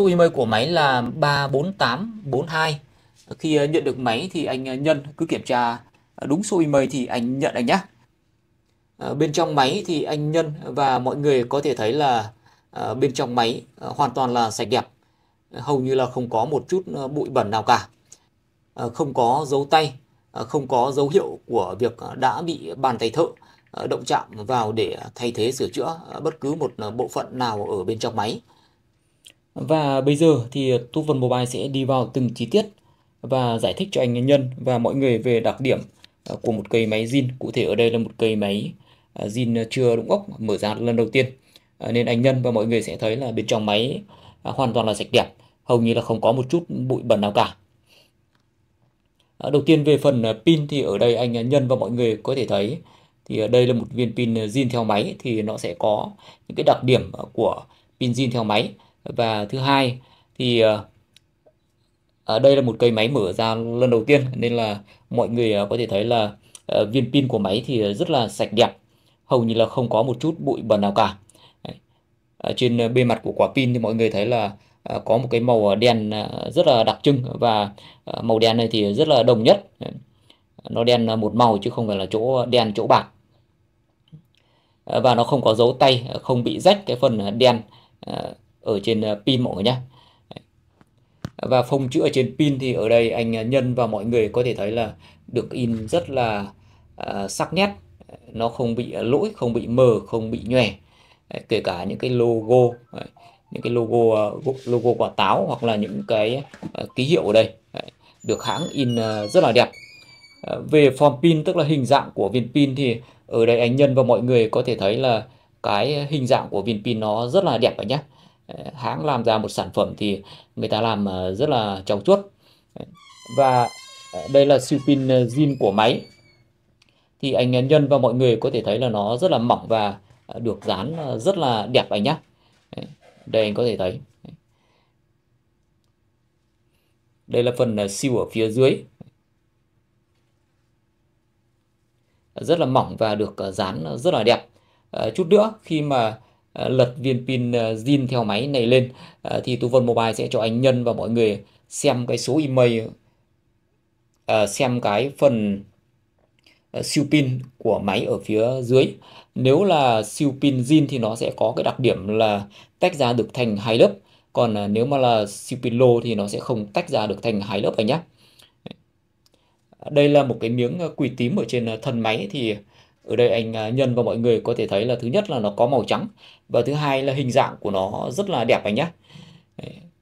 Số email của máy là 34842. Khi ờ, nhận được máy thì anh ờ, Nhân cứ kiểm tra ờ, đúng số email thì anh nhận anh nhé. Bên trong máy thì anh Nhân và mọi người có thể thấy là bên trong máy hoàn toàn là sạch đẹp. Hầu như là không có một chút bụi bẩn nào cả. Không có dấu tay, không có dấu hiệu của việc đã bị bàn tay thợ động chạm vào để thay thế sửa chữa bất cứ một bộ phận nào ở bên trong máy. Và bây giờ thì Tu Vân Mobile sẽ đi vào từng chi tiết và giải thích cho anh Nhân và mọi người về đặc điểm à, của một cây máy zin. Cụ thể ở đây là một cây máy à, zin chưa đụng ốc mở ra lần đầu tiên. À, nên anh Nhân và mọi người sẽ thấy là bên trong máy hoàn toàn là sạch đẹp, hầu như là không có một chút bụi bẩn nào cả. Đầu tiên về phần pin thì ở đây anh Nhân và mọi người có thể thấy thì đây là một viên pin zin theo máy thì nó sẽ có những cái đặc điểm của pin zin theo máy và thứ hai thì ờ, ở đây là một cây máy mở ra lần đầu tiên nên là mọi người ờ, có thể thấy là ờ, viên pin của máy thì rất là sạch đẹp hầu như là không có một chút bụi bẩn nào cả trên bề mặt của quả pin thì mọi người thấy là có một cái màu đen rất là đặc trưng và màu đen này thì rất là đồng nhất nó đen một màu chứ không phải là chỗ đen chỗ bạc và nó không có dấu tay không bị rách cái phần đen ở trên ờ, pin mọi người nhé và phông chữ ở trên pin thì ở đây anh ờ, Nhân và mọi người có thể thấy là được in rất là uh, sắc nét nó không bị lỗi không bị mờ không bị nhòe kể cả những cái logo những cái logo logo quả táo hoặc là những cái ký hiệu ở đây được hãng in rất là đẹp về form pin tức là hình dạng của viên pin thì ở đây anh nhân và mọi người có thể thấy là cái hình dạng của viên pin nó rất là đẹp rồi nhé hãng làm ra một sản phẩm thì người ta làm ờ, rất là trau chuốt và ờ, đây là siêu pin ờ, zin của máy thì anh nhân và mọi người có thể thấy là nó rất là mỏng và được dán rất là đẹp anh nhé đây anh có thể thấy đây là phần siêu ở phía dưới rất là mỏng và được dán rất là đẹp chút nữa khi mà Ờ, lật viên pin ờ, zin theo máy này lên ờ, thì Tu Vân Mobile sẽ cho anh Nhân và mọi người xem cái số email xem cái phần siêu pin của máy ở phía dưới nếu là siêu pin zin thì nó sẽ có cái đặc điểm là tách ra được thành hai lớp còn nếu mà là siêu pin lô thì nó sẽ không tách ra được thành hai lớp anh nhé đây là một cái miếng quỳ tím ở trên thân máy thì ở đây anh à, nhân và mọi người có thể thấy là thứ nhất là nó có màu trắng và thứ hai là hình dạng của nó rất là đẹp anh nhé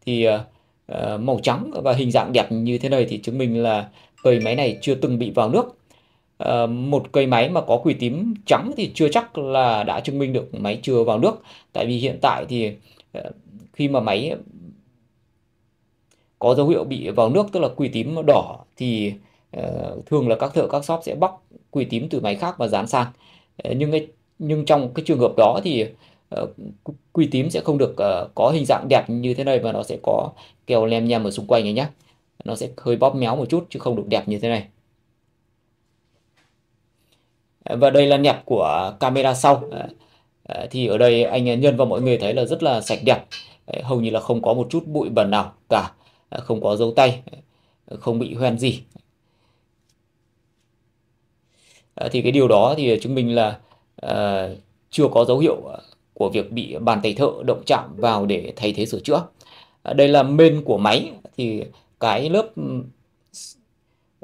thì à, à, màu trắng và hình dạng đẹp như thế này thì chứng minh là cây máy này chưa từng bị vào nước một cây máy mà có quỷ tím trắng thì chưa chắc là đã chứng minh được máy chưa vào nước tại vì hiện tại thì khi mà máy có dấu hiệu bị vào nước tức là quỷ tím đỏ thì Ờ, thường là các thợ các shop sẽ bóc quỳ tím từ máy khác và dán sang ờ, nhưng nhưng trong cái trường hợp đó thì ờ, quỳ tím sẽ không được có hình dạng đẹp như thế này và nó sẽ có keo lem nhem ở xung quanh này nhé nó sẽ hơi bóp méo một chút chứ không được đẹp như thế này và đây là nẹp của camera sau thì ở đây anh nhân và mọi người thấy là rất là sạch đẹp hầu như là không có một chút bụi bẩn nào cả không có dấu tay không bị hoen gì Ờ, thì cái điều đó thì chứng minh là uh, chưa có dấu hiệu ờ, của việc bị bàn tay thợ động chạm vào để thay thế sửa chữa. Đây là main của máy thì cái lớp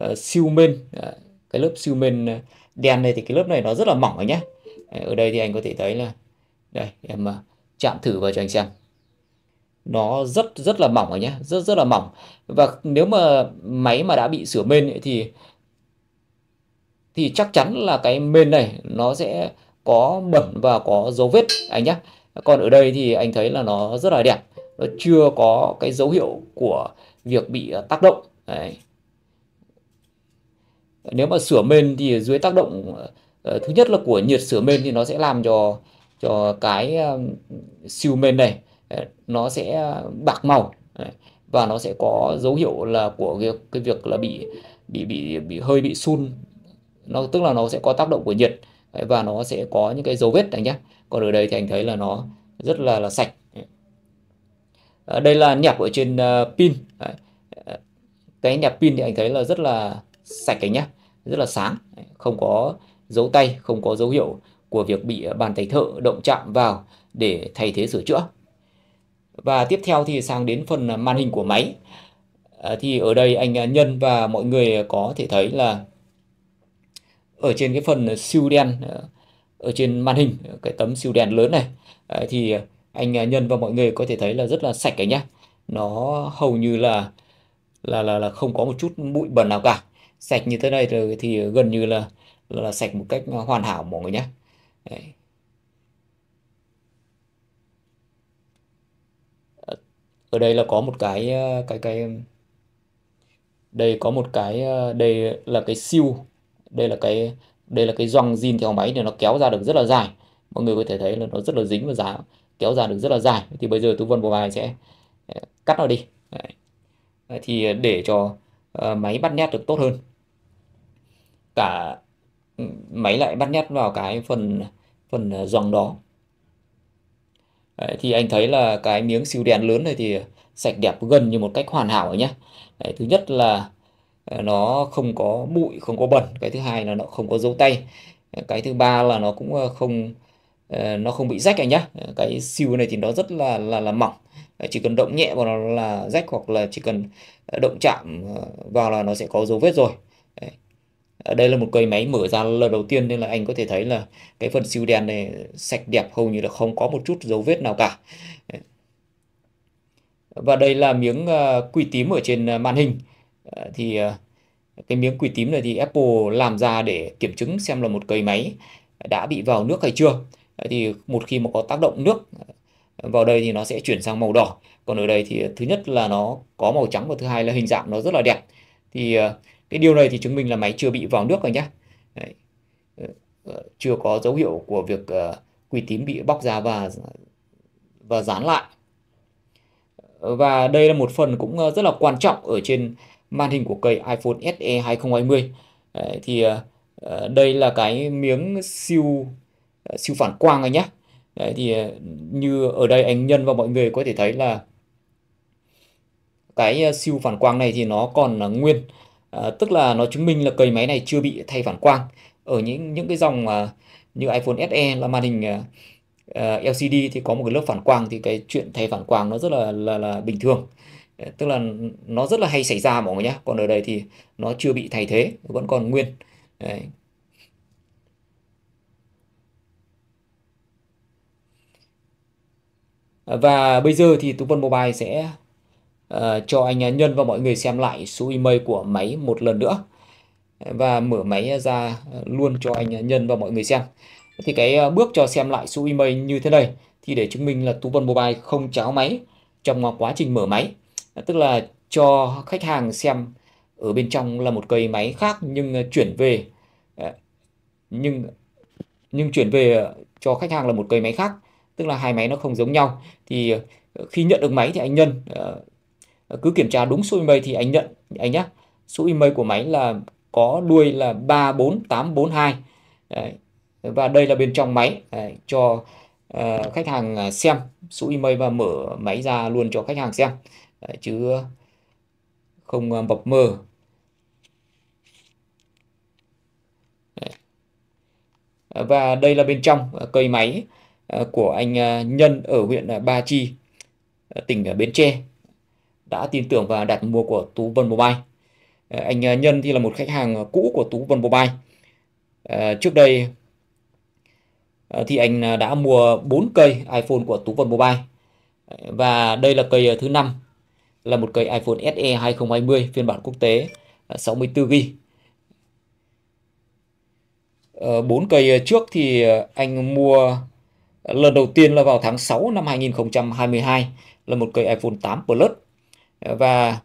uh, siêu main uh, cái lớp siêu main đen này thì cái lớp này nó rất là mỏng rồi nhé. Ở đây thì anh có thể thấy là đây em chạm thử vào cho anh xem nó rất rất là mỏng rồi nhé rất rất là mỏng và nếu mà máy mà đã bị sửa mên ấy, thì thì chắc chắn là cái mền này nó sẽ có bẩn và có dấu vết anh nhé còn ở đây thì anh thấy là nó rất là đẹp nó chưa có cái dấu hiệu của việc bị ờ, tác động Đấy. nếu mà sửa mền thì dưới tác động ờ, thứ nhất là của nhiệt sửa mền thì nó sẽ làm cho cho cái ờ, siêu mền này nó sẽ bạc màu và nó sẽ có dấu hiệu là của cái, cái việc là bị bị bị bị hơi bị sun nó tức là nó sẽ có tác động của nhiệt và nó sẽ có những cái dấu vết này nhé còn ở đây thì anh thấy là nó rất là là sạch đây là nhẹp ở trên ờ, pin cái nhẹp pin thì anh thấy là rất là sạch anh nhé rất là sáng không có dấu tay không có dấu hiệu của việc bị bàn tay thợ động chạm vào để thay thế sửa chữa và tiếp theo thì sang đến phần màn hình của máy ờ, thì ở đây anh ờ, nhân và mọi người có thể thấy là ở trên cái phần siêu đen ờ, ở trên màn hình cái tấm siêu đen lớn này thì anh à, nhân và mọi người có thể thấy là rất là sạch cả nhá nó hầu như là là là là không có một chút bụi bẩn nào cả sạch như thế này rồi thì gần như là là, là sạch một cách hoàn hảo mọi người nhé ở đây là có một cái à, cái cái đây có một cái à, đây là cái siêu đây là cái đây là cái gioăng zin theo máy thì nó kéo ra được rất là dài mọi người có thể thấy là nó rất là dính và giá kéo ra được rất là dài thì bây giờ tú vân bộ bài sẽ ờ, cắt nó đi Đấy. thì ờ, để cho ờ, máy bắt nét được tốt hơn cả ừ, máy lại bắt nét vào cái phần phần dòng đó Đấy, thì anh thấy là cái miếng siêu đèn lớn này thì sạch đẹp gần như một cách hoàn hảo nhé thứ nhất là Ờ, nó không có bụi không có bẩn cái thứ hai là nó không có dấu tay ờ, cái thứ ba là nó cũng ờ, không nó không bị rách anh nhá cái siêu này thì nó rất là là là mỏng chỉ cần động nhẹ vào nó là rách hoặc là chỉ cần động chạm vào là nó sẽ có dấu vết rồi đây là một cây máy mở ra lần đầu tiên nên là anh có thể thấy là cái phần siêu đèn này sạch đẹp hầu như là không có một chút dấu vết nào cả và đây là miếng quy tím ở trên màn hình Ờ, thì ờ, cái miếng quỷ tím này thì Apple làm ra để kiểm chứng xem là một cái máy đã bị vào nước hay chưa thì một khi mà có tác động nước ờ, vào đây thì nó sẽ chuyển sang màu đỏ còn ở đây thì thứ nhất là nó có màu trắng và thứ hai là hình dạng nó rất là đẹp thì cái điều này thì chứng minh là máy chưa bị vào nước rồi nhé chưa có dấu hiệu của việc quỷ tím bị bóc ra và và dán lại và đây là một phần cũng rất là quan trọng ở trên màn hình của cây iPhone SE 2020 thì ờ, ờ, đây là cái miếng siêu ờ, siêu phản quang anh nhé Đấy, thì như ở đây anh Nhân và mọi người có thể thấy là cái siêu phản quang này thì nó còn nguyên à, tức là nó chứng minh là cây máy này chưa bị thay phản quang ở những những cái dòng à, như iPhone SE là màn hình à, LCD thì có một cái lớp phản quang thì cái chuyện thay phản quang nó rất là là, là bình thường tức là nó rất là hay xảy ra mọi người nhé còn ở đây thì nó chưa bị thay thế vẫn còn nguyên Đấy. và bây giờ thì tú vân mobile sẽ uh, cho anh nhân và mọi người xem lại số email của máy một lần nữa và mở máy ra luôn cho anh nhân và mọi người xem thì cái ờ, bước cho xem lại số email như thế này thì để chứng minh là tú vân mobile không cháo máy trong quá trình mở máy À, tức là cho khách hàng xem ở bên trong là một cây máy khác nhưng à, chuyển về à, nhưng nhưng chuyển về cho khách hàng là một cây máy khác tức là hai máy nó không giống nhau thì khi nhận được máy thì anh nhân cứ kiểm tra đúng số email thì anh nhận anh nhé số email của máy là có đuôi là 34842 Đấy. và đây là bên trong máy Đấy. cho uh, khách hàng xem số email và mở máy ra luôn cho khách hàng xem Đấy, chứ không à, mập mờ à, và đây là bên trong à, cây máy của anh Nhân ở huyện Ba Chi tỉnh Bến Tre đã tin tưởng và đặt mua của Tú Vân Mobile anh Nhân thì là một khách hàng cũ của Tú Vân Mobile trước đây thì anh đã mua 4 cây iPhone của Tú Vân Mobile và đây là cây thứ năm là một cây iPhone SE 2020 phiên bản quốc tế 64GB. À, ờ, bốn cây à, trước thì à, anh mua lần đầu tiên là vào tháng 6 năm 2022 là một cây iPhone 8 Plus ờ, và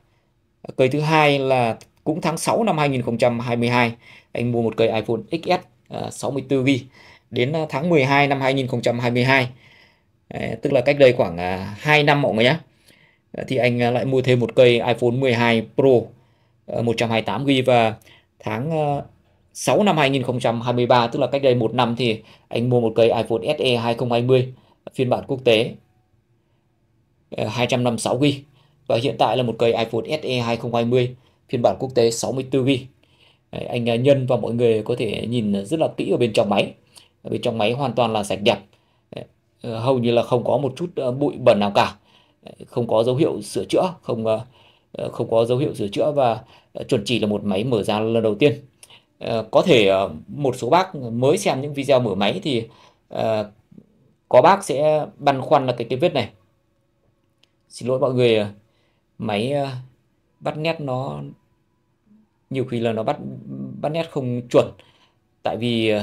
cây thứ hai là cũng tháng 6 năm 2022 anh mua một cây iPhone XS 64GB đến tháng 12 năm 2022 tức là cách đây khoảng 2 năm mọi người nhé Dạ, thì anh à, lại mua thêm một cây iPhone 12 Pro 128GB ờ, và tháng 6 ờ, năm 2023 tức là cách đây một năm thì anh mua một cây iPhone SE 2020 phiên bản quốc tế 256GB ờ, và hiện tại là một cây iPhone SE 2020 phiên bản quốc tế 64GB Đấy, anh à, nhân và mọi người có thể nhìn rất là kỹ ở bên trong máy bên trong máy hoàn toàn là sạch đẹp hầu như là không có một chút bụi bẩn nào cả không có dấu hiệu sửa chữa không ờ, không có dấu hiệu sửa chữa và chuẩn chỉ là một máy mở ra lần đầu tiên ờ, có thể ờ, một số bác mới xem những video mở máy thì có bác sẽ băn khoăn là cái cái vết này xin lỗi mọi người máy bắt nét nó nhiều khi là nó bắt bắt nét không chuẩn tại vì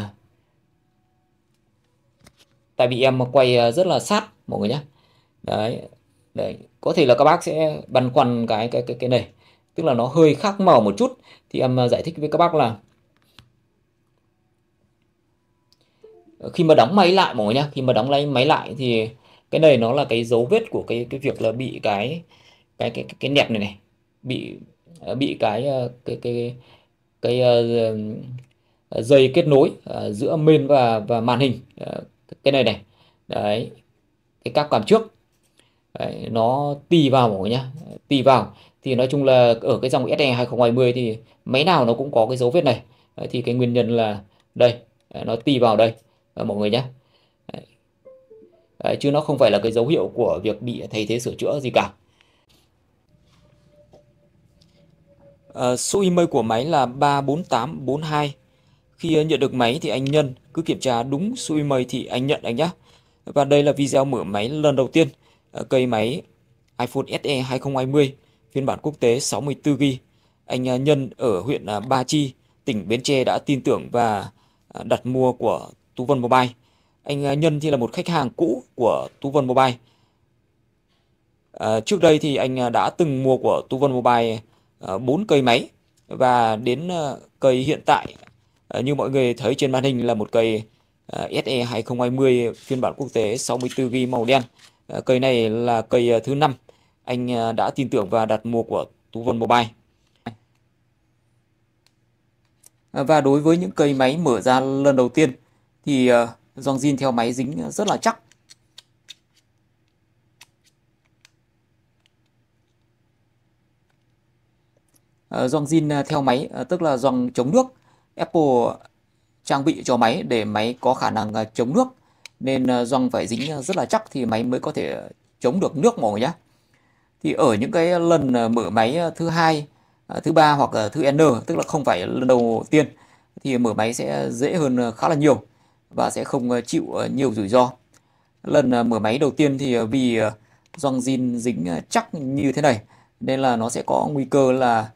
tại vì em quay rất là sát mọi người nhé đấy đấy có thể là các bác sẽ băn khoăn cái cái cái cái này tức là nó hơi khác màu một chút thì em à, giải thích với các bác là khi mà đóng máy lại mọi nhá khi mà đóng lấy máy lại thì cái này nó là cái dấu vết của cái cái việc là bị cái cái cái cái, cái nẹp này này bị à, bị à, cái cái cái cái, cái dây kết nối giữa mên và và màn hình ờ, cái này này đấy cái cáp cảm trước Đấy, nó tùy vào mọi người nhá tùy vào thì nói chung là ở cái dòng SE 2020 thì máy nào nó cũng có cái dấu vết này Đấy, thì cái nguyên nhân là đây Đấy, nó tùy vào đây Đấy, mọi người nhé Đấy. Đấy, chứ nó không phải là cái dấu hiệu của việc bị thay thế sửa chữa gì cả à, số email của máy là 34842 khi nhận được máy thì anh Nhân cứ kiểm tra đúng số email thì anh nhận anh nhé và đây là video mở máy lần đầu tiên Ờ, cây máy iPhone SE 2020 phiên bản quốc tế 64GB. Anh ờ, Nhân ở huyện ờ, Ba Chi, tỉnh Bến Tre đã tin tưởng và đặt mua của Tú Vân Mobile. Anh Nhân thì là một khách hàng cũ của Tú Vân Mobile. À, trước đây thì anh đã từng mua của Tú Vân Mobile 4 cây máy và đến cây hiện tại như mọi người thấy trên màn hình là một cây SE 2020 phiên bản quốc tế 64GB màu đen. Ờ, cây này là cây ờ, thứ năm anh ờ, đã tin tưởng và đặt mua của Tú Vân Mobile. Và đối với những cây máy mở ra lần đầu tiên thì dòng zin theo máy dính rất là chắc. Dòng zin theo máy tức là dòng chống nước. Apple trang bị cho máy để máy có khả năng chống nước nên răng ờ, phải dính ờ, rất là chắc thì máy mới có thể ờ, chống được nước mọi người nhé thì ở những cái lần mở máy thứ hai thứ ba hoặc thứ n tức là không phải lần đầu tiên thì mở máy sẽ dễ hơn khá là nhiều và sẽ không chịu nhiều rủi ro lần mở máy đầu tiên thì vì răng zin dính chắc như thế này nên là nó sẽ có nguy cơ là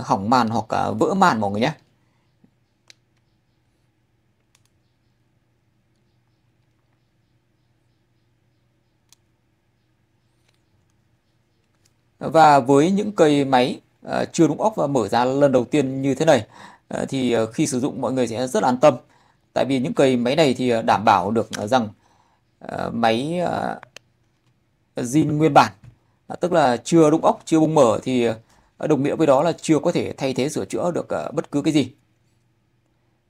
hỏng màn hoặc vỡ màn mọi người nhé và với những cây máy ờ, chưa đúng ốc và mở ra lần đầu tiên như thế này ờ, thì ờ, khi sử dụng mọi người sẽ rất an tâm tại vì những cây máy này thì đảm bảo được rằng máy zin nguyên bản à, tức là chưa đúc ốc chưa bung mở thì đồng nghĩa với đó là chưa có thể thay thế sửa chữa được bất cứ cái gì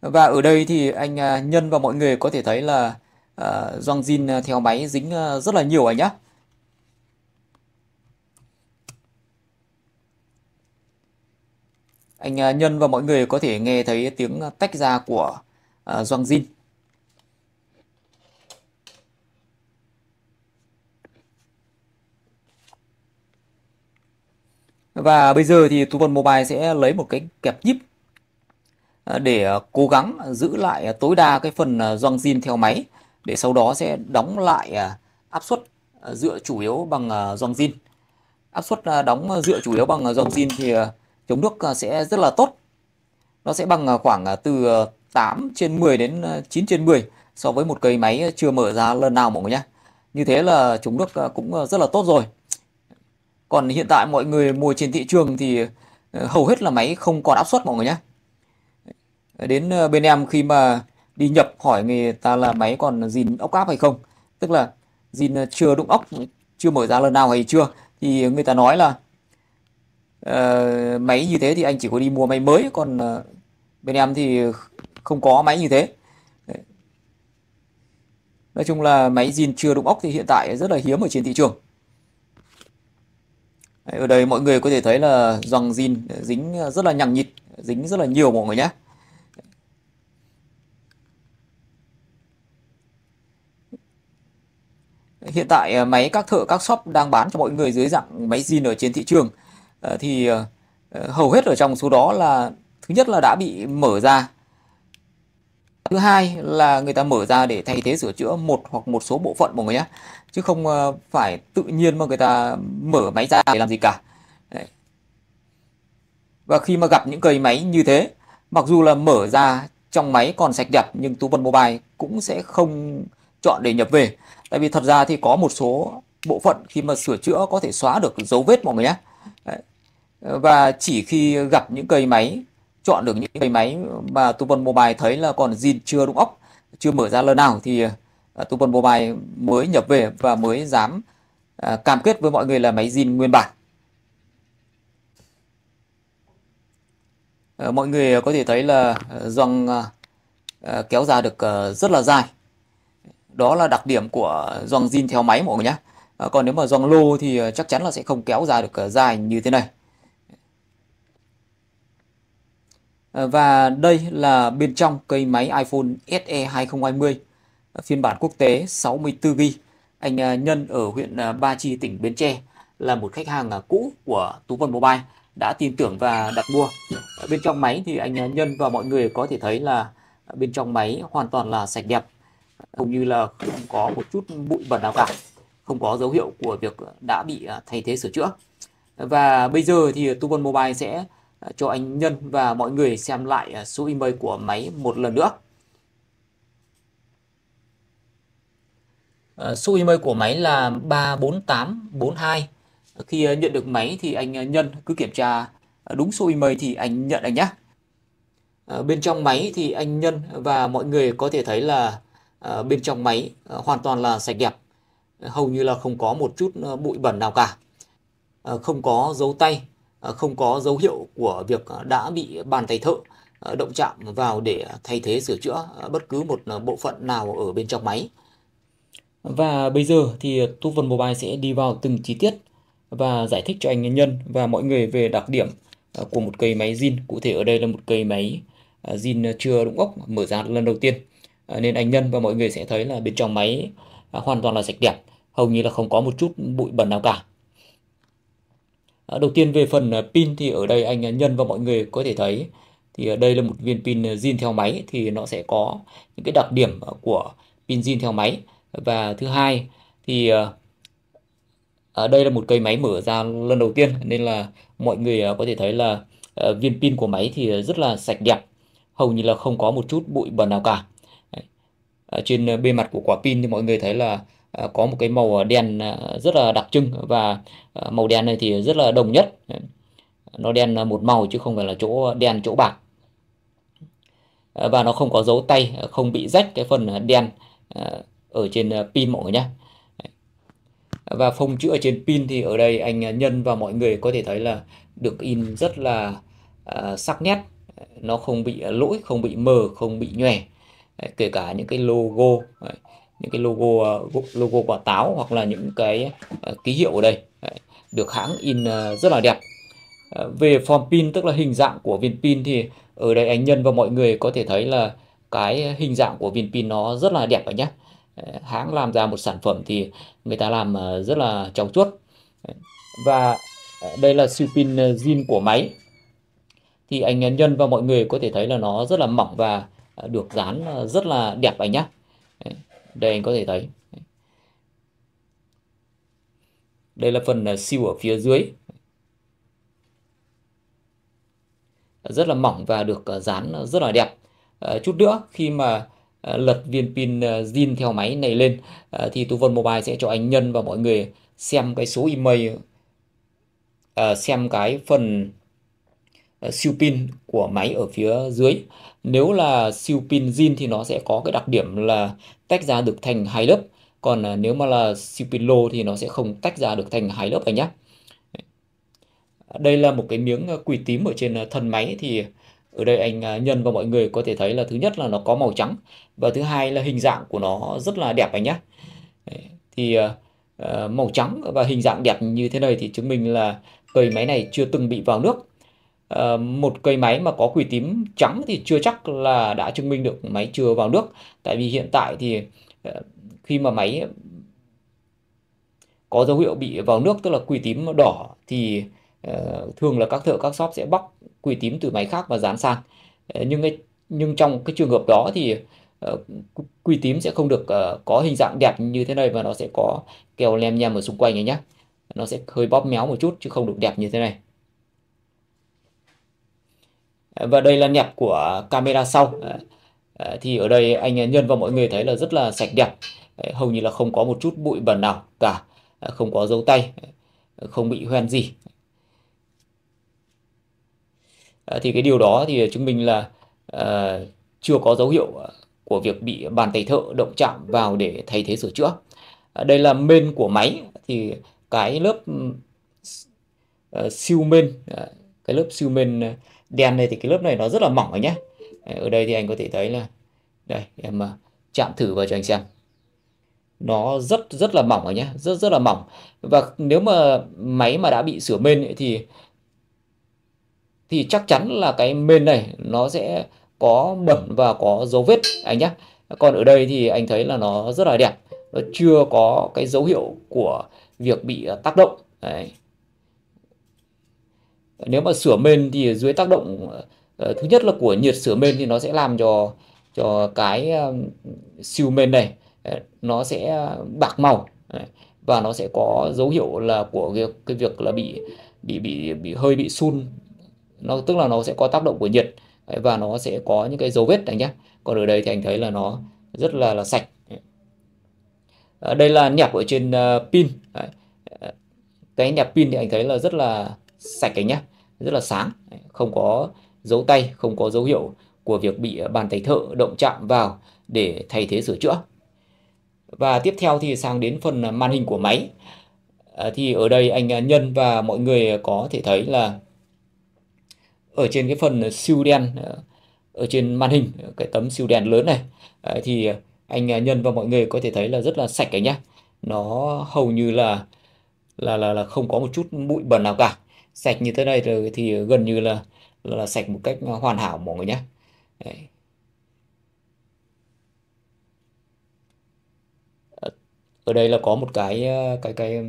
và ở đây thì anh à, nhân và mọi người có thể thấy là uh, doang zin theo máy dính rất là nhiều anh nhá anh à, Nhân và mọi người có thể nghe thấy tiếng tách ra của uh, Doang Jin. Và bây giờ thì Tuvan Mobile sẽ lấy một cái kẹp nhíp à, để cố gắng giữ lại tối đa cái phần Doang Jin theo máy để sau đó sẽ đóng lại áp suất dựa chủ yếu bằng Doang Jin. Áp suất đóng dựa chủ yếu bằng Doang Jin thì chống nước ờ, sẽ rất là tốt. Nó sẽ bằng ờ, khoảng ờ, từ 8 trên 10 đến 9 trên 10 so với một cây máy chưa mở ra lần nào mọi người nhé. Như thế là chống nước cũng rất là tốt rồi. Còn hiện tại mọi người mua trên thị trường thì hầu hết là máy không còn áp suất mọi người nhé. Đến bên em khi mà đi nhập hỏi người ta là máy còn dìn ốc áp hay không. Tức là dìn chưa đụng ốc, chưa mở ra lần nào hay chưa. Thì người ta nói là uh, máy như thế thì anh chỉ có đi mua máy mới còn uh, bên em thì không có máy như thế nói chung là máy zin chưa đụng ốc thì hiện tại rất là hiếm ở trên thị trường Đấy, ở đây mọi người có thể thấy là dòng zin dính rất là nhằng nhịt dính rất là nhiều mọi người nhé hiện tại ờ, máy các thợ các shop đang bán cho mọi người dưới dạng máy zin ở trên thị trường Ờ, thì ờ, ờ, hầu hết ở trong số đó là thứ nhất là đã bị mở ra thứ hai là người ta mở ra để thay thế sửa chữa một hoặc một số bộ phận mọi người nhé chứ không phải tự nhiên mà người ta mở máy ra để làm gì cả và khi mà gặp những cây máy như thế mặc dù là mở ra trong máy còn sạch đẹp nhưng tu vân mobile cũng sẽ không chọn để nhập về tại vì thật ra thì có một số bộ phận khi mà sửa chữa có thể xóa được dấu vết mọi người nhé và chỉ khi gặp những cây máy chọn được những cây máy mà Tu Mobile thấy là còn zin chưa đúng ốc chưa mở ra lần nào thì à, Tu Mobile mới nhập về và mới dám à, cam kết với mọi người là máy zin nguyên bản ờ, mọi người có thể thấy là à, dòng kéo ra được rất là dài đó là đặc điểm của dòng zin theo máy mọi người nhé ờ, còn nếu mà dòng lô thì chắc chắn là sẽ không kéo ra được dài như thế này Ờ, và đây là bên trong cây máy iPhone SE 2020 ờ, phiên bản quốc tế 64GB. Anh ờ, Nhân ở huyện Ba Chi, tỉnh Bến Tre là một khách hàng cũ của Tú Vân Mobile đã tin tưởng và đặt mua. bên trong máy thì anh Nhân và mọi người có thể thấy là bên trong máy hoàn toàn là sạch đẹp, hầu như là không có một chút bụi bẩn nào cả, không có dấu hiệu của việc đã bị thay thế sửa chữa. Và bây giờ thì Tú Vân Mobile sẽ Ờ, cho anh Nhân và mọi người xem lại ờ, số email của máy một lần nữa. Ờ, số email của máy là 34842. Khi nhận được máy thì anh Nhân cứ kiểm tra đúng số email thì anh nhận anh nhé. Bên trong máy thì anh Nhân và mọi người có thể thấy là bên trong máy hoàn toàn là sạch đẹp. Hầu như là không có một chút bụi bẩn nào cả. Không có dấu tay Ờ, không có dấu hiệu của việc ờ, đã bị bàn tay thợ ờ, động chạm vào để thay thế sửa chữa bất cứ một bộ phận nào ở bên trong máy. Và bây giờ thì Tu Vân Mobile sẽ đi vào từng chi tiết và giải thích cho anh Nhân và mọi người về đặc điểm của một cây máy zin. Cụ thể ở đây là một cây máy zin chưa đụng ốc mở ra lần đầu tiên. Nên anh Nhân và mọi người sẽ thấy là bên trong máy hoàn toàn là sạch đẹp, hầu như là không có một chút bụi bẩn nào cả. À, đầu tiên về phần à, pin thì ở đây anh à, Nhân và mọi người có thể thấy thì đây là một viên pin zin theo máy thì nó sẽ có những cái đặc điểm của pin zin theo máy và thứ hai thì ở đây là một cây máy mở ra lần đầu tiên nên là mọi người có thể thấy là viên pin của máy thì rất là sạch đẹp hầu như là không có một chút bụi bẩn nào cả ở trên bề mặt của quả pin thì mọi người thấy là Ờ, có một cái màu ờ, đen ờ, rất là đặc trưng và màu đen này thì rất là đồng nhất nó đen một màu chứ không phải là chỗ đen chỗ bạc và nó không có dấu tay không bị rách cái phần đen ở trên pin mọi người nhé và phông chữ ở trên pin thì ở đây anh Nhân và mọi người có thể thấy là được in rất là sắc nét nó không bị lỗi không bị mờ không bị nhòe kể cả những cái logo những cái logo logo quả táo hoặc là những cái ờ, ký hiệu ở đây được hãng in ờ, rất là đẹp ờ, về form pin tức là hình dạng của viên pin thì ở đây anh nhân và mọi người có thể thấy là cái hình dạng của viên pin nó rất là đẹp rồi nhé hãng làm ra một sản phẩm thì người ta làm rất là trong chuốt và đây là siêu pin zin của máy thì anh nhân và mọi người có thể thấy là nó rất là mỏng và được dán rất là đẹp anh nhé đây anh có thể thấy đây là phần à, siêu ở phía dưới rất là mỏng và được à, dán rất là đẹp à, chút nữa khi mà lật viên pin zin theo máy này lên thì Tu Vân Mobile sẽ cho anh Nhân và mọi người xem cái số email xem cái phần Ờ, siêu pin của máy ở phía dưới nếu là siêu pin zin thì nó sẽ có cái đặc điểm là tách ra được thành hai lớp còn ờ, nếu mà là siêu pin lô thì nó sẽ không tách ra được thành hai lớp anh nhé đây là một cái miếng ờ, quỳ tím ở trên thân máy thì ở đây anh nhân và mọi người có thể thấy là thứ nhất là nó có màu trắng và thứ hai là hình dạng của nó rất là đẹp anh nhé thì màu trắng và hình dạng đẹp như thế này thì chứng minh là cây máy này chưa từng bị vào nước Ờ, một cây máy mà có quỷ tím trắng thì chưa chắc là đã chứng minh được máy chưa vào nước tại vì hiện tại thì ờ, khi mà máy có dấu hiệu bị vào nước tức là quỷ tím đỏ thì ờ, thường là các thợ các shop sẽ bóc quỷ tím từ máy khác và dán sang nhưng nhưng trong cái trường hợp đó thì uh, quỷ tím sẽ không được có hình dạng đẹp như thế này và nó sẽ có keo lem nhem ở xung quanh này nhé nó sẽ hơi bóp méo một chút chứ không được đẹp như thế này và đây là nhặt của camera sau ờ, ờ, thì ở đây anh nhân và mọi người thấy là rất là sạch đẹp ờ, hầu như là không có một chút bụi bẩn nào cả không có dấu tay không bị hoen gì thì cái điều đó thì chứng minh là chưa có dấu hiệu của việc bị bàn tay thợ động chạm vào để thay thế sửa chữa đây là mên của máy thì cái lớp uh, siêu mên cái lớp siêu mên đen đây thì cái lớp này nó rất là mỏng rồi nhé ở đây thì anh có thể thấy là đây em à, chạm thử vào cho anh xem nó rất rất là mỏng rồi nhé rất rất là mỏng và nếu mà máy mà đã bị sửa mên ấy thì thì chắc chắn là cái mên này nó sẽ có bẩn và có dấu vết anh nhé còn ở đây thì anh thấy là nó rất là đẹp nó chưa có cái dấu hiệu của việc bị à, tác động Đấy nếu mà sửa mền thì dưới tác động ờ, thứ nhất là của nhiệt sửa mền thì nó sẽ làm cho cho cái siêu mền này ờ, nó sẽ bạc màu và nó sẽ có dấu hiệu là của việc cái việc là bị bị bị bị hơi bị sun nó tức là nó sẽ có tác động của nhiệt và nó sẽ có những cái dấu vết này nhé còn ở đây thì anh thấy là nó rất là là sạch ờ, đây là nhạc ở trên pin cái nhạc pin thì anh thấy là rất là sạch anh nhé rất là sáng không có dấu tay không có dấu hiệu của việc bị ờ, bàn tay thợ động chạm vào để thay thế sửa chữa và tiếp theo thì sang đến phần màn hình của máy à, thì ở đây anh ờ, Nhân và mọi người có thể thấy là ở trên cái phần siêu đen ở trên màn hình cái tấm siêu đen lớn này thì anh nhân và mọi người có thể thấy là rất là sạch cả nhá nó hầu như là là là, là không có một chút bụi bẩn nào cả sạch như thế này rồi thì gần như là là, sạch một cách hoàn hảo mọi người nhé Đấy. ở đây là có một cái cái cái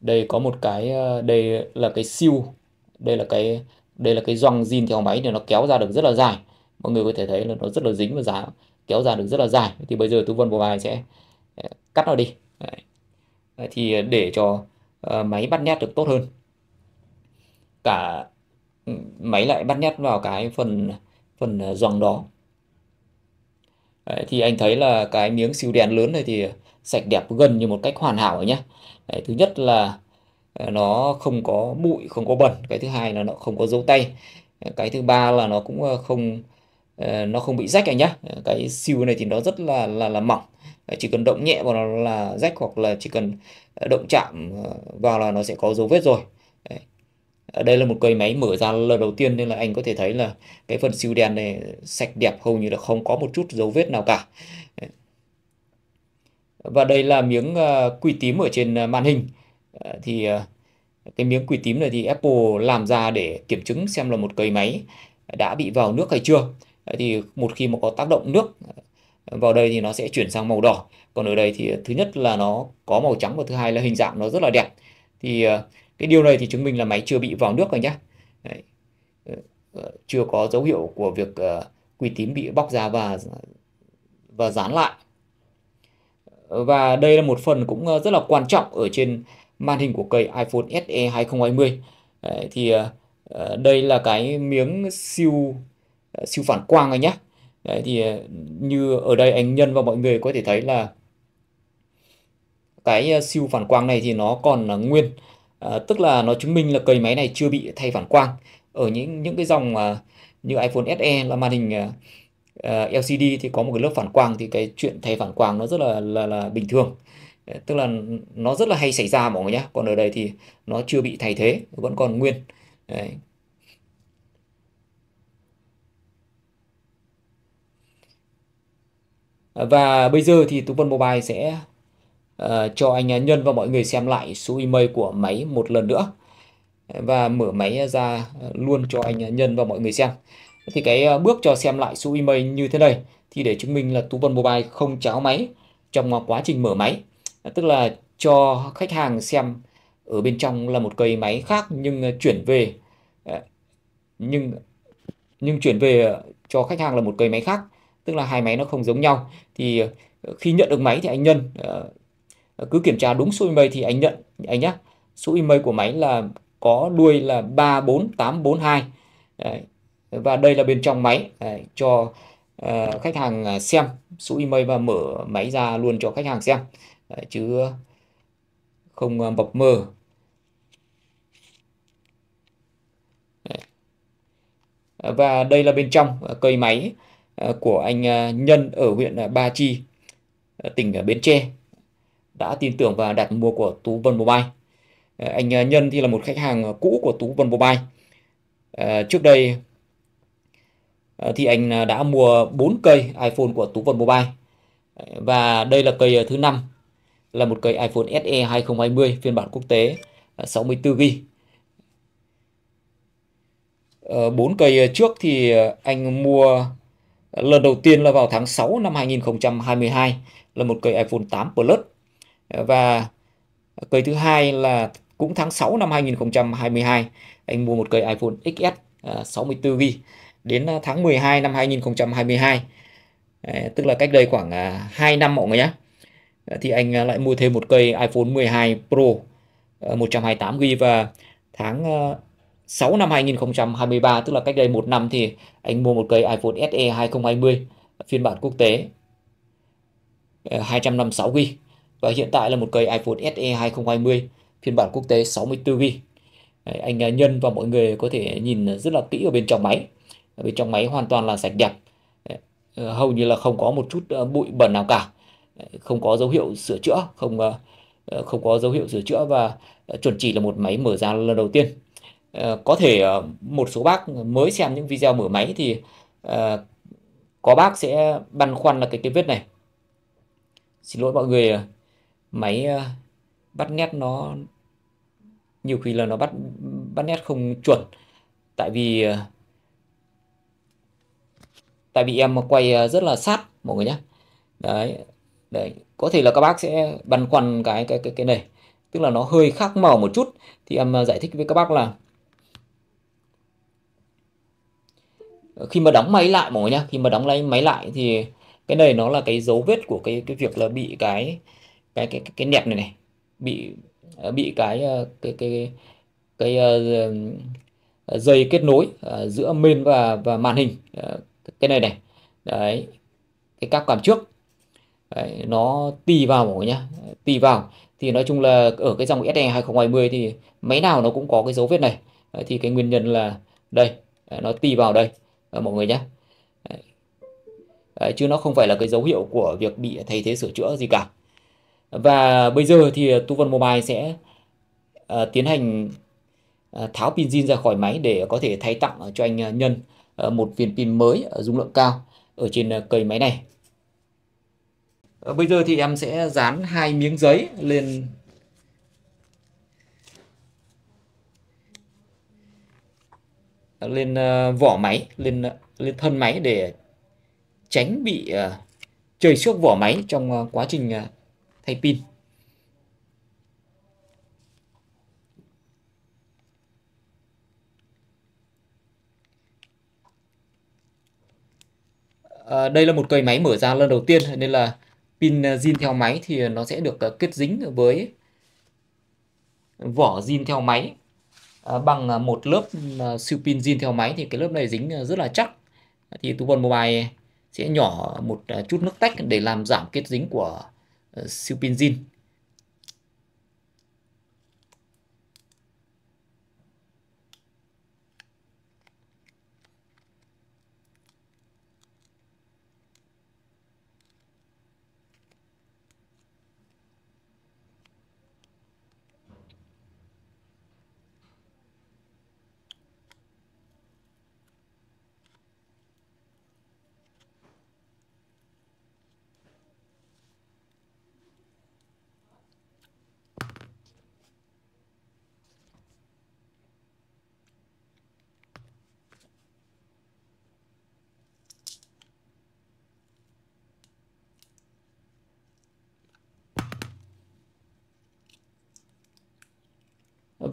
đây có một cái đây là cái siêu đây là cái đây là cái doăng zin theo máy thì nó kéo ra được rất là dài mọi người có thể thấy là nó rất là dính và giá kéo ra được rất là dài thì bây giờ tư vân của bài sẽ ờ, cắt nó đi Đấy. thì ờ, để cho Ờ, máy bắt nét được tốt hơn cả ừ, máy lại bắt nét vào cái phần phần dòng ờ, đó Đấy, thì anh thấy là cái miếng siêu đèn lớn này thì sạch đẹp gần như một cách hoàn hảo rồi nhé Đấy, thứ nhất là ờ, nó không có bụi không có bẩn cái thứ hai là nó không có dấu tay cái thứ ba là nó cũng không nó không bị rách anh nhé. cái siêu này thì nó rất là là là mỏng chỉ cần động nhẹ vào nó là rách hoặc là chỉ cần ờ, động chạm ờ, vào là nó sẽ có dấu vết rồi Đấy. đây là một cây máy mở ra lần đầu tiên nên là anh có thể thấy là cái phần siêu đen này sạch đẹp hầu như là không có một chút dấu vết nào cả Đấy. và đây là miếng ờ, quy tím ở trên màn hình thì cái miếng quỷ tím này thì Apple làm ra để kiểm chứng xem là một cây máy đã bị vào nước hay chưa thì một khi mà có tác động nước vào đây thì nó sẽ chuyển sang màu đỏ còn ở đây thì thứ nhất là nó có màu trắng và thứ hai là hình dạng nó rất là đẹp thì ờ, cái điều này thì chứng minh là máy chưa bị vào nước rồi nhé ờ, ờ, chưa có dấu hiệu của việc quỳ tím bị bóc ra và và dán lại và đây là một phần cũng rất là quan trọng ở trên màn hình của cây iPhone SE 2020 thì đây là cái miếng siêu siêu phản quang rồi nhé đấy thì ờ, như ở đây anh nhân và mọi người có thể thấy là cái ờ, siêu phản quang này thì nó còn ờ, nguyên à, tức là nó chứng minh là cầy máy này chưa bị thay phản quang ở những những cái dòng à, như iPhone SE là màn hình à, LCD thì có một cái lớp phản quang thì cái chuyện thay phản quang nó rất là là, là bình thường tức là nó rất là hay xảy ra mọi người nhé còn ở đây thì nó chưa bị thay thế vẫn còn nguyên Đấy. Và bây giờ thì Tú Vân Mobile sẽ uh, cho anh Nhân và mọi người xem lại số email của máy một lần nữa và mở máy ra luôn cho anh Nhân và mọi người xem. Thì cái ờ, bước cho xem lại số email như thế này thì để chứng minh là Tú Vân Mobile không cháo máy trong quá trình mở máy. Tức là cho khách hàng xem ở bên trong là một cây máy khác nhưng chuyển về ờ, nhưng nhưng chuyển về cho khách hàng là một cây máy khác tức là hai máy nó không giống nhau thì ờ, khi nhận được máy thì anh nhân ờ, ờ, cứ kiểm tra đúng số email thì anh nhận anh nhá số email của máy là có đuôi là 34842 Đấy. và đây là bên trong máy Đấy. cho uh, khách hàng à, xem số email và mở máy ra luôn cho khách hàng xem Đấy. chứ không bập à, mờ và đây là bên trong cây máy Ờ, của anh ờ, Nhân ở huyện ờ, Ba Chi, tỉnh Bến Tre đã tin tưởng và đặt mua của Tú Vân Mobile. Anh Nhân thì là một khách hàng cũ của Tú Vân Mobile. Trước đây thì anh đã mua 4 cây iPhone của Tú Vân Mobile và đây là cây thứ năm là một cây iPhone SE 2020 phiên bản quốc tế 64GB. Bốn cây trước thì anh mua Lần đầu tiên là vào tháng 6 năm 2022 là một cây iPhone 8 Plus và cây thứ hai là cũng tháng 6 năm 2022 anh mua một cây iPhone XS 64GB à, đến à, tháng 12 năm 2022 ờ, tức là cách đây khoảng 2 à, năm mọi người nhé ờ, thì anh lại mua thêm một cây iPhone 12 Pro 128GB ờ, và tháng 6 năm 2023 tức là cách đây một năm thì anh mua một cây iPhone SE 2020 phiên bản quốc tế 256GB ờ, và hiện tại là một cây iPhone SE 2020 phiên bản quốc tế 64GB Đấy, anh à, nhân và mọi người có thể nhìn rất là kỹ ở bên trong máy bên trong máy hoàn toàn là sạch đẹp ờ, hầu như là không có một chút ờ, bụi bẩn nào cả không có dấu hiệu sửa chữa không không có dấu hiệu sửa chữa và chuẩn chỉ là một máy mở ra lần đầu tiên Ờ, có thể ờ, một số bác mới xem những video mở máy thì ờ, có bác sẽ băn khoăn là cái cái vết này xin lỗi mọi người máy bắt nét nó nhiều khi là nó bắt bắt nét không chuẩn tại vì tại vì em quay rất là sát mọi người nhé đấy đấy có thể là các bác sẽ băn khoăn cái cái cái cái này tức là nó hơi khác màu một chút thì em giải thích với các bác là khi mà đóng máy lại mọi người nhá khi mà đóng lại máy lại thì cái này nó là cái dấu vết của cái cái việc là bị cái cái cái cái, nẹp này này bị ờ, bị ờ, cái cái cái cái, ờ, cái dây kết nối giữa mên và và màn hình cái này này đấy cái các cảm trước đấy, nó tì vào mọi người nhá tì vào thì nói chung là ở cái dòng SE 2020 thì máy nào nó cũng có cái dấu vết này thì cái nguyên nhân là đây nó tì vào đây Ờ, mọi người nhé Đấy. Ờ, chứ nó không phải là cái dấu hiệu của việc bị thay thế sửa chữa gì cả và bây giờ thì Tu Vân Mobile sẽ ờ, tiến hành tháo pin zin ra khỏi máy để có thể thay tặng cho anh Nhân một viên pin mới dung lượng cao ở trên à, cây máy này. bây giờ thì em sẽ dán hai miếng giấy lên lên ờ, vỏ máy lên ờ, lên thân máy để tránh bị ờ, chảy xước vỏ máy trong quá trình thay pin À, đây là một cây máy mở ra lần đầu tiên nên là pin zin theo máy thì nó sẽ được kết dính với vỏ zin theo máy Ờ, bằng ờ, một lớp ờ, siêu pin zin theo máy thì cái lớp này dính rất là chắc thì tú bần mobile sẽ nhỏ một chút nước tách để làm giảm kết dính của siêu pin zin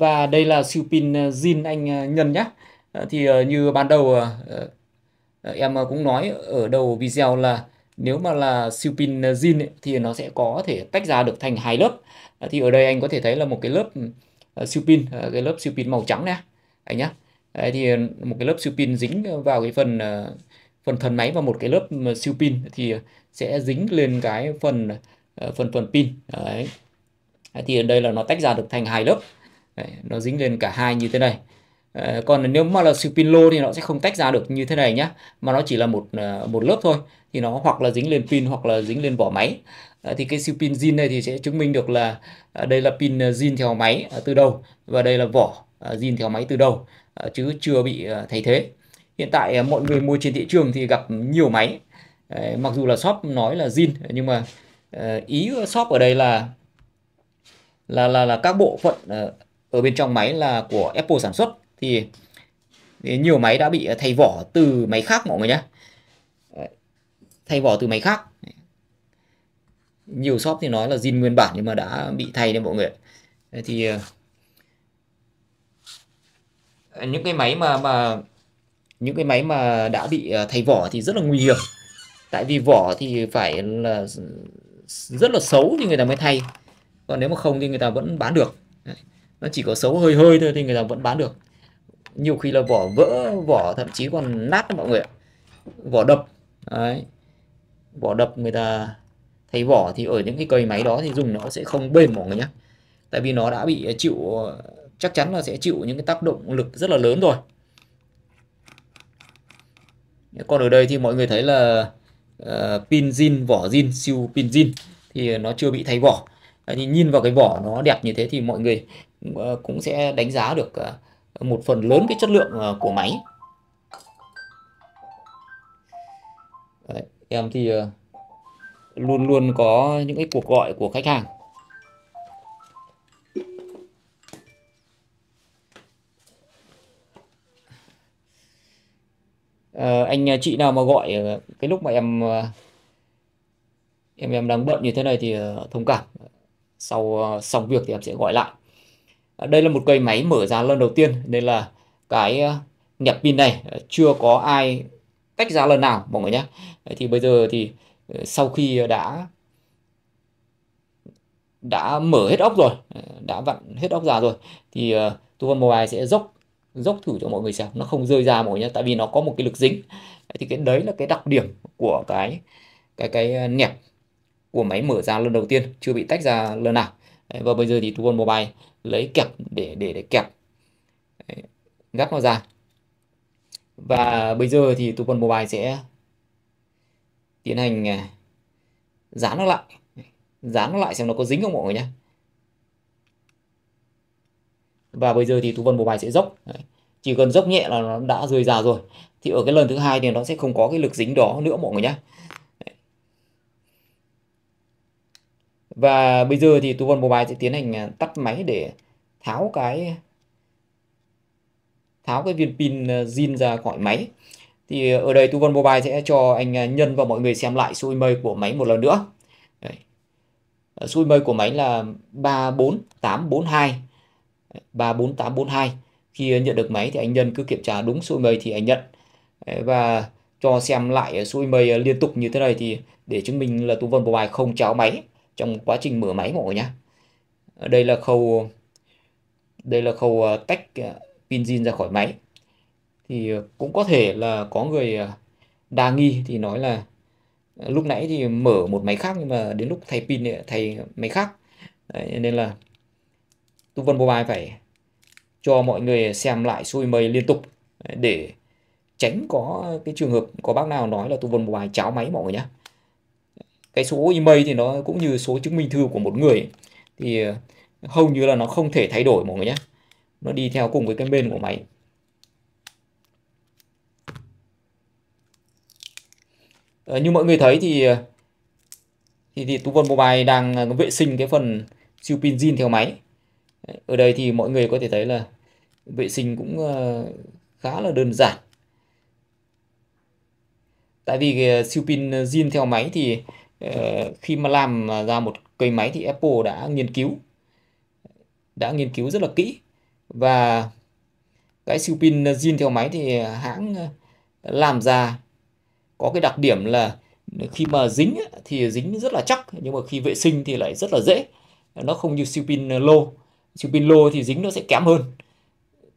và đây là siêu pin ờ, zin anh ờ, nhân nhé ờ, thì như ban đầu em cũng nói ở đầu video là nếu mà là siêu pin zin thì nó sẽ có thể tách ra được thành hai lớp thì ở đây anh có thể thấy là một cái lớp ừ, siêu pin cái lớp siêu pin màu trắng này anh nhá thì một cái lớp siêu pin dính vào cái phần phần thân máy và một cái lớp siêu pin thì sẽ dính lên cái phần phần phần pin Đấy. thì ở đây là nó tách ra được thành hai lớp Đấy, nó dính lên cả hai như thế này ờ, còn nếu mà là spin low thì nó sẽ không tách ra được như thế này nhá mà nó chỉ là một ờ, một lớp thôi thì nó hoặc là dính lên pin hoặc là dính lên vỏ máy ờ, thì cái siêu pin zin này thì sẽ chứng minh được là đây là pin zin theo máy từ đầu và đây là vỏ zin theo máy từ đầu chứ chưa bị thay thế hiện tại mọi người mua trên thị trường thì gặp nhiều máy mặc dù là shop nói là zin nhưng mà ý shop ở đây là là là là các bộ phận ở bên trong máy là của Apple sản xuất thì nhiều máy đã bị à, thay vỏ từ máy khác mọi người nhé thay vỏ từ máy khác nhiều shop thì nói là zin nguyên bản nhưng mà đã bị thay đấy mọi người thì à, những cái máy mà mà những cái máy mà đã bị à, thay vỏ thì rất là nguy hiểm tại vì vỏ thì phải là rất là xấu thì người ta mới thay còn nếu mà không thì người ta vẫn bán được Đấy nó chỉ có xấu hơi hơi thôi thì người ta vẫn bán được nhiều khi là vỏ vỡ vỏ thậm chí còn nát đó mọi người ạ vỏ đập đấy vỏ đập người ta thấy vỏ thì ở những cái cây máy đó thì dùng nó sẽ không bền mọi người nhé tại vì nó đã bị ờ, chịu ờ, chắc chắn là sẽ chịu những cái tác động lực rất là lớn rồi còn ở đây thì mọi người thấy là uh, pin zin vỏ zin siêu pin zin thì nó chưa bị thay vỏ thì nhìn vào cái vỏ nó đẹp như thế thì mọi người Ờ, cũng sẽ đánh giá được ờ, một phần lớn cái chất lượng ờ, của máy Đấy, em thì luôn luôn có những cái cuộc gọi của khách hàng à, anh chị nào mà gọi cái lúc mà em em em đang bận như thế này thì thông cảm sau xong việc thì em sẽ gọi lại Ờ, đây là một cây máy mở giá lần đầu tiên nên là cái ờ, nhập pin này ờ, chưa có ai tách ra lần nào mọi người nhé thì bây giờ thì sau khi đã đã mở hết ốc rồi đã vặn hết ốc ra rồi thì uh, Tuvan Mobile sẽ dốc dốc thử cho mọi người xem nó không rơi ra mọi người nhé tại vì nó có một cái lực dính thì cái đấy là cái đặc điểm của cái cái cái nẹp của máy mở ra lần đầu tiên chưa bị tách ra lần nào và bây giờ thì Tuon Mobile lấy kẹp để để để kẹp gắp nó ra và bây giờ thì Tuon Mobile sẽ tiến hành à, dán nó lại dán nó lại xem nó có dính không mọi người nhé và bây giờ thì tú vân bộ bài sẽ dốc chỉ cần dốc nhẹ là nó đã rơi ra rồi thì ở cái lần thứ hai thì nó sẽ không có cái lực dính đó nữa mọi người nhé và bây giờ thì Tuvon Mobile sẽ tiến hành à, tắt máy để tháo cái tháo cái viên pin à, zin ra khỏi máy thì à, ở đây Tuvon Mobile sẽ cho anh Nhân và mọi người xem lại số email của máy một lần nữa Đấy. Ờ, số email của máy là 34842 34842 khi nhận được máy thì anh Nhân cứ kiểm tra đúng số email thì anh nhận và cho xem lại số email liên tục như thế này thì để chứng minh là Tuvon Mobile không cháo máy trong quá trình mở máy mổ nhá đây là khâu đây là khâu à, tách à, pin zin ra khỏi máy thì à, cũng có thể là có người đa nghi thì nói là lúc nãy thì mở một máy khác nhưng mà đến lúc thay pin thay máy khác Đấy, nên là tu vân mobile phải cho mọi người xem lại xuôi mây liên tục để tránh có cái trường hợp có bác nào nói là tu vân mobile cháo máy mọi người nhé cái số email thì nó cũng như số chứng minh thư của một người thì ờ, hầu như là nó không thể thay đổi mọi người nhé nó đi theo cùng với cái bên của máy à, như mọi người thấy thì ờ, thì, thì Tú Vân Mobile đang vệ sinh cái phần siêu pin zin theo máy ở đây thì mọi người có thể thấy là vệ sinh cũng khá là đơn giản tại vì siêu pin zin theo máy thì Ờ, khi mà làm à, ra một cây máy thì Apple đã nghiên cứu đã nghiên cứu rất là kỹ và cái siêu pin zin theo máy thì hãng à, làm ra có cái đặc điểm là khi mà dính thì dính rất là chắc nhưng mà khi vệ sinh thì lại rất là dễ nó không như siêu pin à, lô siêu pin lô thì dính nó sẽ kém hơn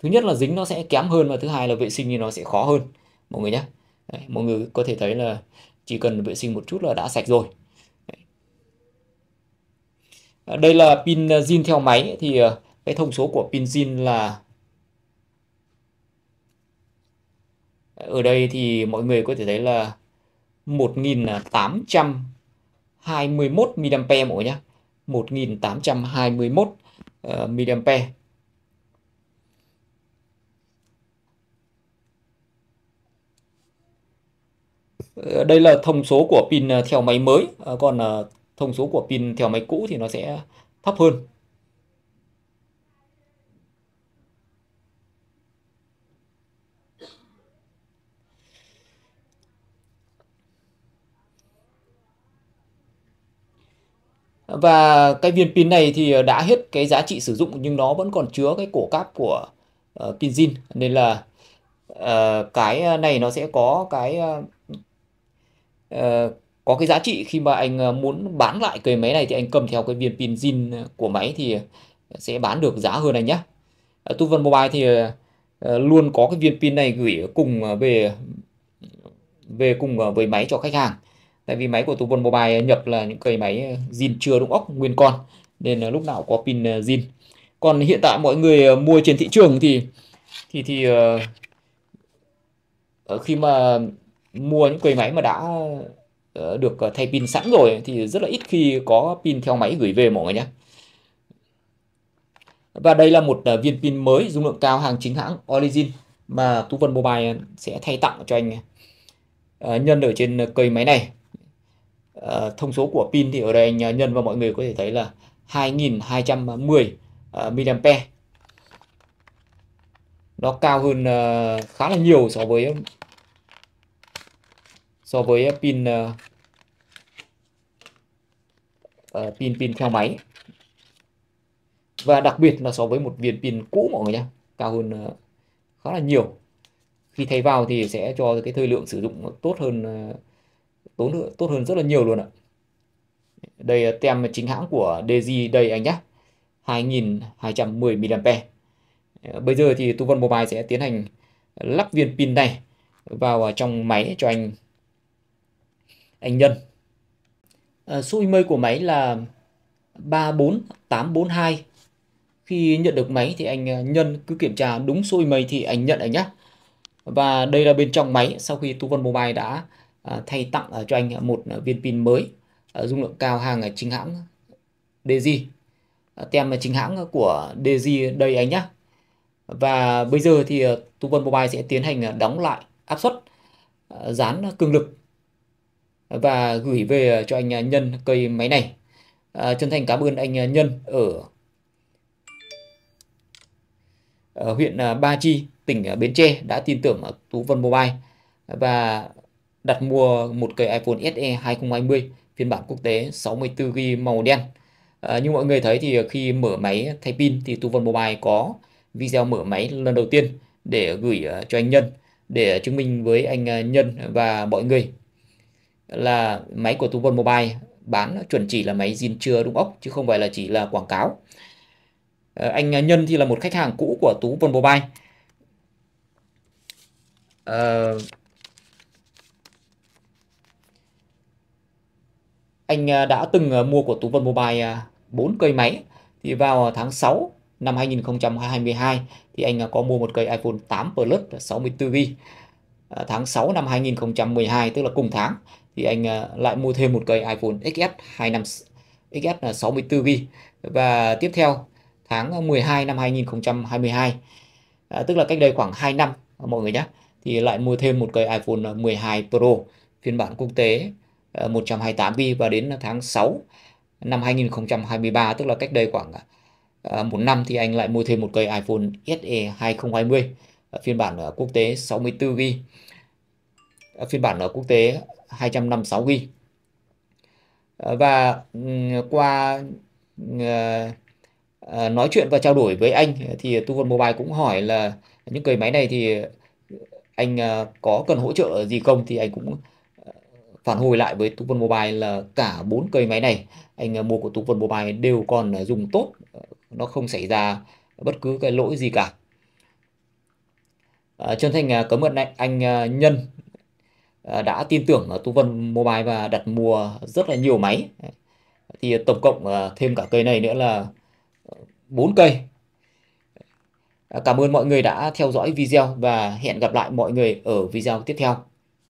thứ nhất là dính nó sẽ kém hơn và thứ hai là vệ sinh thì nó sẽ khó hơn mọi người nhé mọi người có thể thấy là chỉ cần vệ sinh một chút là đã sạch rồi đây là pin à, zin theo máy thì à, cái thông số của pin zin là ở đây thì mọi người có thể thấy là 1821 mAh mọi nhé 1821 mAh Ờ, đây là thông số của pin ờ, theo máy mới ờ, còn thông số của pin theo máy cũ thì nó sẽ thấp hơn và cái viên pin này thì đã hết cái giá trị sử dụng nhưng nó vẫn còn chứa cái cổ cáp của uh, pin zin nên là uh, cái này nó sẽ có cái uh, Ờ, có cái giá trị khi mà anh ờ, muốn bán lại cái máy này thì anh cầm theo cái viên pin zin của máy thì sẽ bán được giá hơn anh nhé ờ, tu vân mobile thì luôn có cái viên pin này gửi cùng về về cùng với máy cho khách hàng tại vì máy của tu vân mobile nhập là những cây máy zin chưa đụng ốc nguyên con nên lúc nào có pin zin còn hiện tại mọi người mua trên thị trường thì thì thì khi mà mua những quầy máy mà đã ờ, được ờ, thay pin sẵn rồi thì rất là ít khi có pin theo máy gửi về mọi người nhé. Và đây là một ờ, viên pin mới dung lượng cao hàng chính hãng Origin mà Tú Vân Mobile sẽ thay tặng cho anh nhân ở trên cây máy này. Thông số của pin thì ở đây anh nhân và mọi người có thể thấy là 2210 mAh. Nó cao hơn khá là nhiều so với so với uh, pin uh, ờ, pin pin theo máy và đặc biệt là so với một viên pin cũ mọi người nhé cao hơn uh, khá là nhiều khi thay vào thì sẽ cho cái thời lượng sử dụng tốt hơn uh, tốn tốt hơn rất là nhiều luôn ạ đây tem chính hãng của DG đây anh nhé 2210 mAh bây giờ thì Tu Vân Mobile sẽ tiến hành lắp viên pin này vào trong máy cho anh anh nhân. À, số email của máy là 34842. Khi nhận được máy thì anh à, nhân cứ kiểm tra đúng số email thì anh nhận anh nhé. Và đây là bên trong máy sau khi Tu Vân Mobile đã à, thay tặng à, cho anh một viên pin mới dung lượng cao hàng chính hãng DG. Tem chính hãng của DG đây anh nhé. Và bây giờ thì Tu Vân Mobile sẽ tiến hành đóng lại áp suất, dán cường lực và gửi về ờ, cho anh ờ, Nhân cây máy này. À, chân thành cảm ơn anh Nhân ở, ở huyện Ba Chi, tỉnh Bến Tre đã tin tưởng Tú Vân Mobile và đặt mua một cây iPhone SE 2020 phiên bản quốc tế 64GB màu đen. À, như mọi người thấy thì khi mở máy thay pin thì Tú Vân Mobile có video mở máy lần đầu tiên để gửi cho anh Nhân để chứng minh với anh Nhân và mọi người là máy của Tú Vân Mobile bán chuẩn chỉ là máy zin chưa đúng ốc chứ không phải là chỉ là quảng cáo. Ờ, anh Nhân thì là một khách hàng cũ của Tú Vân ờ, à, à, Mobile. À, anh đã từng mua của Tú Vân Mobile 4 cây máy thì vào tháng 6 năm 2022 thì anh à, có mua một cây iPhone 8 Plus 64GB. À, ờ, tháng 6 năm 2012 tức là cùng tháng thì anh à, lại mua thêm một cây iPhone XS 25 XS là 64GB và tiếp theo tháng 12 năm 2022 à, tức là cách đây khoảng 2 năm mọi người nhé thì lại mua thêm một cây iPhone 12 à, Pro phiên bản quốc tế 128GB à, và đến tháng 6 năm 2023 tức là cách đây khoảng một năm thì anh lại mua thêm một cây iPhone SE 2020 phiên bản quốc tế 64GB phiên bản quốc tế 256 GB. Ờ, và ừ, qua ờ, ờ, nói chuyện và trao đổi với anh thì Tu Vân Mobile cũng hỏi là những cái máy này thì anh có cần hỗ trợ gì không thì anh cũng phản hồi lại với Tu Vân Mobile là cả bốn cây máy này anh mua của Tu Vân Mobile đều còn dùng tốt nó không xảy ra bất cứ cái lỗi gì cả à, chân thành cảm ơn anh, anh Nhân Ờ, đã tin tưởng Tu Vân Mobile và đặt mua rất là nhiều máy. Thì tổng cộng ờ, thêm cả cây này nữa là 4 ờ, cây. Cảm ơn mọi người đã theo dõi video và hẹn gặp lại mọi người ở video tiếp theo.